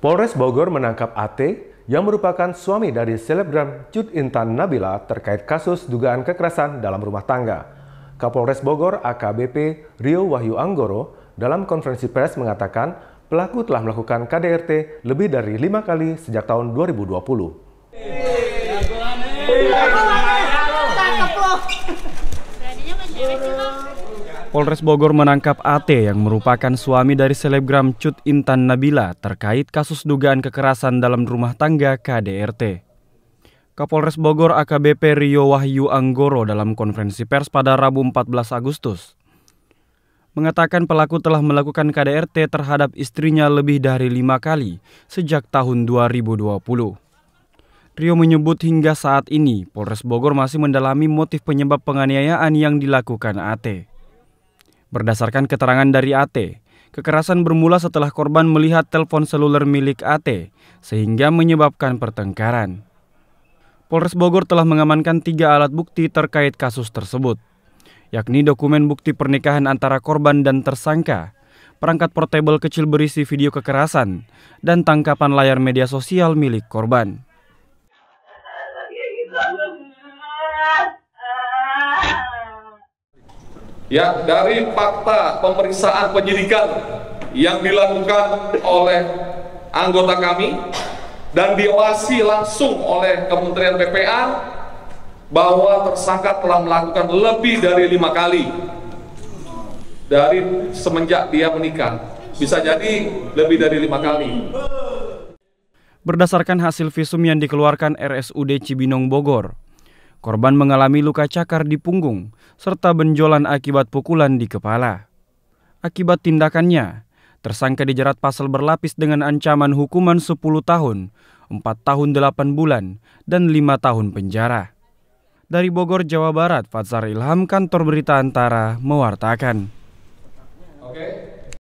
Polres Bogor menangkap AT yang merupakan suami dari selebgram Cut Intan Nabila terkait kasus dugaan kekerasan dalam rumah tangga. Kapolres Bogor AKBP Rio Wahyu Anggoro dalam konferensi pers mengatakan pelaku telah melakukan KDRT lebih dari lima kali sejak tahun 2020. Polres Bogor menangkap AT yang merupakan suami dari selebgram Cut Intan Nabila terkait kasus dugaan kekerasan dalam rumah tangga KDRT. Kapolres Bogor AKBP Rio Wahyu Anggoro dalam konferensi pers pada Rabu 14 Agustus mengatakan pelaku telah melakukan KDRT terhadap istrinya lebih dari lima kali sejak tahun 2020. Rio menyebut hingga saat ini Polres Bogor masih mendalami motif penyebab penganiayaan yang dilakukan AT. Berdasarkan keterangan dari AT, kekerasan bermula setelah korban melihat telepon seluler milik AT, sehingga menyebabkan pertengkaran. Polres Bogor telah mengamankan tiga alat bukti terkait kasus tersebut, yakni dokumen bukti pernikahan antara korban dan tersangka, perangkat portable kecil berisi video kekerasan, dan tangkapan layar media sosial milik korban ya dari fakta pemeriksaan penyidikan yang dilakukan oleh anggota kami dan diawasi langsung oleh Kementerian PPA bahwa tersangka telah melakukan lebih dari lima kali dari semenjak dia menikah bisa jadi lebih dari lima kali. Berdasarkan hasil visum yang dikeluarkan RSUD Cibinong Bogor, Korban mengalami luka cakar di punggung serta benjolan akibat pukulan di kepala. Akibat tindakannya, tersangka dijerat pasal berlapis dengan ancaman hukuman 10 tahun, 4 tahun 8 bulan, dan 5 tahun penjara. Dari Bogor, Jawa Barat, Fatsar Ilham, Kantor Berita Antara, mewartakan.